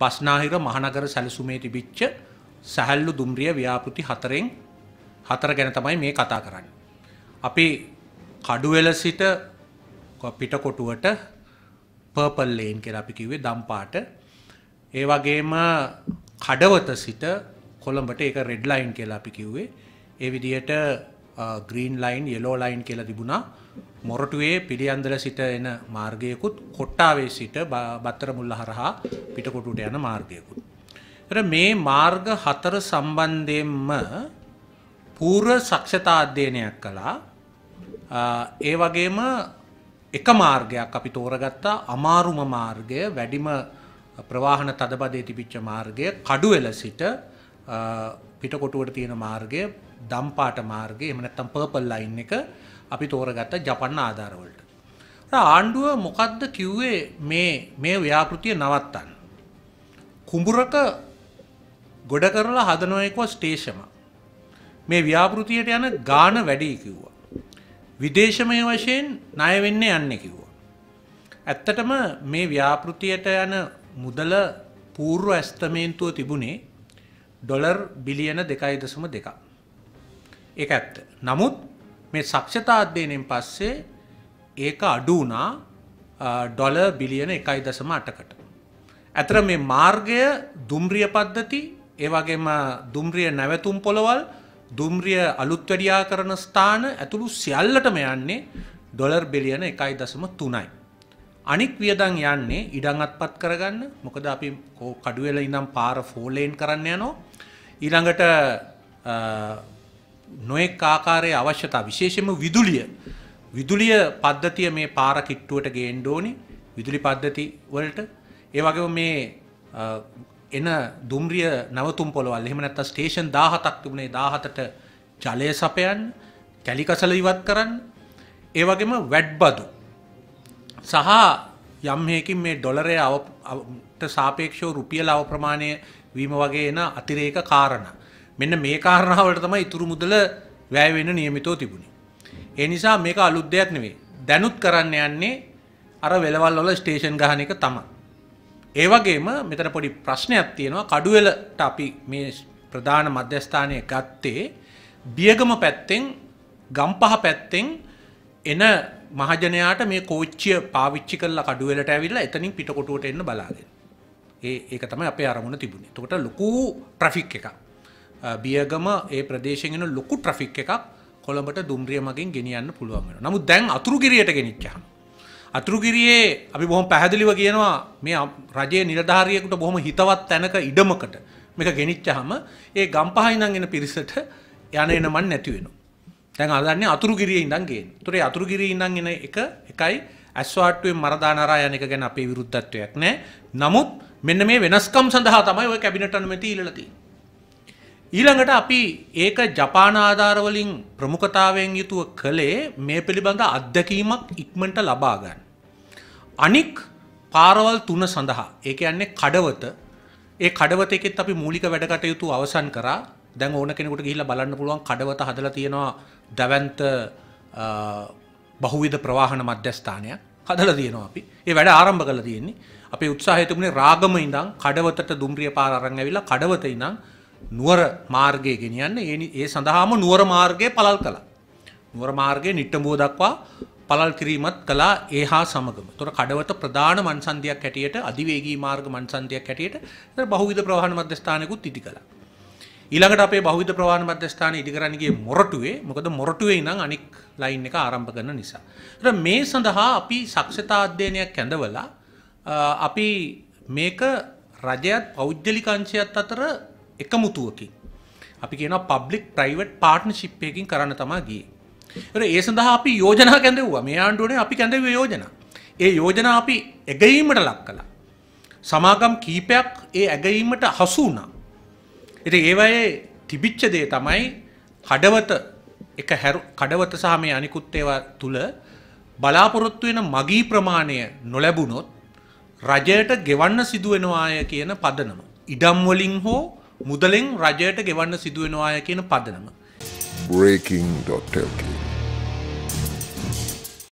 බස්නාහිර මහනගර සැලසුමේ තිබිච්ච සැහැල්ලු දුම්රිය ව්‍යාපෘති හතරෙන් හතර ගැන තමයි මේ කතා කරන්න. අපි කඩුවෙල සිට පිටකොටුවට පර්පල් ලේන් කියලා අපි කිව්වේ දම්පාට ඒ වගේම කඩවත සිට කොළඹට ඒක රෙඩ් ලයින් කියලා අපි කිව්වේ ඒ විදිහට ග්‍රීන් ලයින් යෙලෝ ලයින් කියලා තිබුණා මොරටුවේ පිළියන්දල සිට එන මාර්ගයකුත් කොට්ටාවේ සිට බත්තර මුල්ල හරහා පිටකොටුට යන මාර්ගයකුත්. මේ මාර්ග හතර සම්බන්ධයෙන්ම පූර්ව සක්ෂතා අධ්‍යයනයක් කළා ඒ වගේම එක මාර්ගයක් අපි තෝරගත්තා අමාරුම මාර්ගය වැඩිම ප්‍රවාහන තදබදේ තිබිච්ච මාර්ගය කඩුවෙල සිට පිටකොටුවට තියෙන මාර්ගය දම්පාට මාර්ගය එම නැත්තම් පර්පල් ලයින් එක අපි තෝරගත්ත ජපන්න ආධාරවලට. ආණ්ඩුව මොකක්ද කිව්වේ මේ මේ ව්‍යාපෘතිය නවත්තන්න. කුඹුරක ගොඩ කරලා හදනොයෙක්ව ස්ටේෂම. මේ ව්‍යාපෘතියට යන ගාන වැඩී කිව්වා. විදේශමය වශයෙන් ණයවෙන්න යන්න කිව්වා. ඇත්තටම මේ ව්‍යාපෘතියට යන මුදල පූර්ව ඇස්තමේන්තුව තිබුණේ ඩොලර් බිලියන දෙකයි දසම දෙකක්. එක ඇත්ත. නමුත් මේ සක්ෂතා අධ්‍යයනයෙන් පස්සේ ඒක අඩු වුණා ඩොල බිලියන එකයි දසම අටකට. ඇතර මේ මාර්ගය දුම්රිය පද්ධති ඒවගේම දුම්රිය නැවතුම් පොළොවල් දුම්රිය අලුත් වැඩියා කරන ස්ථාන ඇතුළු සියල්ලටම යන්නේ ඩොලර් බිලියන එකයි දසම තුනයි. අනික් වියදන් යන්නේ ඉඩං අත්පත් කරගන්න මොකද අපි කඩුවෙල ඉනම් පාර ෆෝලේන් කරන්න යනෝ ඊළඟට නොයෙක් ආකාරයේ අවශ්‍යතා විශේෂයෙන්ම විදුලිය විදුලිය පද්ධතිය මේ පාර කිට්ටුවට ගේන්න ඕනි විදුලි පද්ධති වලට ඒ වගේම මේ එන දුම්රිය නැවතුම් පොළවල් එහෙම නැත්නම් ස්ටේෂන් 17ක් තිබුණේ 17ට ජලය සපයන්න කැලිකසල ඉවත් කරන්න ඒ වගේම වැඩ්බදු සහ යම් හේකින් මේ ඩොලරය අවට සාපේක්ෂව රුපියල අවප්‍රමාණය වීම වගේ එන අතිරේක කාරණා මෙන්න මේ කාරණාවලට තමයි ඉතුරු මුදල වැය වෙන්න නියමිතව තිබුණේ. ඒ නිසා මේක අලුත් දෙයක් නෙවෙයි. දැනුත් කරන්න යන්නේ අර වෙලවල් වල ස්ටේෂන් ගහන එක තමයි. ඒ වගේම මෙතන පොඩි ප්‍රශ්නයක් තියෙනවා කඩුවෙලට අපි මේ ප්‍රධාන මධ්‍යස්ථානය ගත්තේ බියගම පැත්තෙන් ගම්පහ පැත්තෙන් එන මහජනයාට මේ කෝච්චිය පාවිච්චි කරලා කඩුවෙලට ඇවිල්ලා එතනින් පිටකොටුවට එන්න බලාගෙන. ඒ ඒක තමයි අපේ අරමුණ තිබුණේ. එතකොට ලොකු ට්‍රැෆික් එකක්. බියගම ඒ ප්‍රදේශගෙන ලොකු ට්‍රෆික් එකක් කොළඹට දුම්රිය මගින් ගෙනියන්න පුළුවන් වෙන නමුත් දැන් අතුරුගිරියට ගෙනනිච්චහම අතුරුගිරියේ අපි බොහොම පැහැදිලිව කියනවා මේ රජයේ නිලධාරියෙකුට බොහොම හිතවත් තැනක ඉඩමකට මේක ගෙනිච්චහම ඒ ගම්පහයිනං එන පිරිසට යන එනමන් නැති වෙනවා. දැන් අදන්නේ අතුරුගිරියේ ඉඳන් ගේන. ඒතරේ අතුරුගිරියේ ඉඳන් එන එක එකයි ඇස්වාට්ටුවෙන් මරදානරා යන එක ගැන අපේ විරුද්ධත්වයක් නැහැ. නමුත් මෙන්න මේ වෙනස්කම් සඳහා තමයි ওই කැබිනට් අනුමැතිය ඉල්ලලා තියෙන්නේ. ඊළඟට අපි ඒක ජපාන ආධාරවලින් ප්‍රමුඛතාවයෙන් යුතුව කළේ මේ පිළිබඳ අත්දැකීමක් ඉක්මනට ලබා ගන්න. අනික් පාරවල් තුන සඳහා ඒ කියන්නේ කඩවත ඒ කඩවත එකෙත් අපි මූලික වැඩකටයුතු අවසන් කරා. දැන් ඕන කෙනෙකුට ගිහිල්ලා බලන්න පුළුවන් කඩවත හදලා තියෙනවා දවැන්ත බහුවිධ ප්‍රවාහන මධ්‍යස්ථානයක් හදලා තියෙනවා අපි. ඒ වැඩ ආරම්භ කරලා තියෙන්නේ. අපේ උත්සාහය තිබුණේ රාගම ඉඳන් කඩවතට දුම්රිය පාර අරන් ඇවිල්ලා කඩවත ඉඳන් නුවර මාර්ගය ගෙනියන්න ඒ ඒ සඳහාම නුවර මාර්ගය පළල් කළා. නුවර මාර්ගය නිට්ටඹුව දක්වා පළල් කිරීමත් කළා ඒ හා සමගම. තොර කඩවත ප්‍රධාන මන්සන්ධයක් හැටියට අධිවේගී මාර්ග මන්සන්ධයක් හැටියට බහුවිධ ප්‍රවාහන මධ්‍යස්ථානයකුත් ඉදි කළා. ඊළඟට අපේ බහුවිධ ප්‍රවාහන මධ්‍යස්ථානය ඉදි කරන්න ගියේ මොරටුවේ. මොකද මොරටුවේ ඉඳන් අනෙක් ලයින් එක ආරම්භ කරන නිසා. ඒතර මේ සඳහා අපි සක්ෂතා අධ්‍යයනයක් ඇඳවලා අපි මේක රජයත් පෞද්ගලික අංශයත් අතර එකමුතුවකින් අපි කියන පබ්ලික් ප්‍රයිවට් පාර්ට්න ශිප්යකින් කරන්න තමා ගිය ඒ සඳහා අපි යෝජනා කැඳව්වා මේ ආණ්ඩුවනේ අපි කැඳව යෝජන ඒ යෝජනා අපි ඇගීමට ලක් කළ සමාගම් කීපයක් ඒ ඇගීමට හසු වුණා එති ඒවයේ තිබිච්ච දේ තමයි හඩවත එක හැරු කඩවත සහමය අනිකුත්තේවා තුළ බලාපොරොත්තු වෙන මගී ප්‍රමාණය නොලැබුණොත් රජයට ගෙවන්න සිදුවෙනවාය කියන පදනම ඉඩම්වලින් හෝ මුදලෙන් රජයට ගෙවන්න සිදුවෙනවාය කියන පදනම. breaking.lk